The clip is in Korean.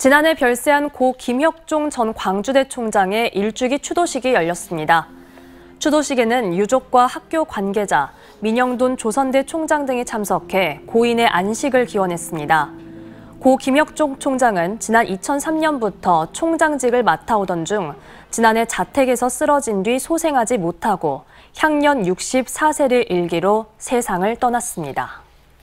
지난해 별세한 고 김혁종 전 광주대 총장의 일주기 추도식이 열렸습니다. 추도식에는 유족과 학교 관계자, 민영돈 조선대 총장 등이 참석해 고인의 안식을 기원했습니다. 고 김혁종 총장은 지난 2003년부터 총장직을 맡아오던 중 지난해 자택에서 쓰러진 뒤 소생하지 못하고 향년 64세를 일기로 세상을 떠났습니다.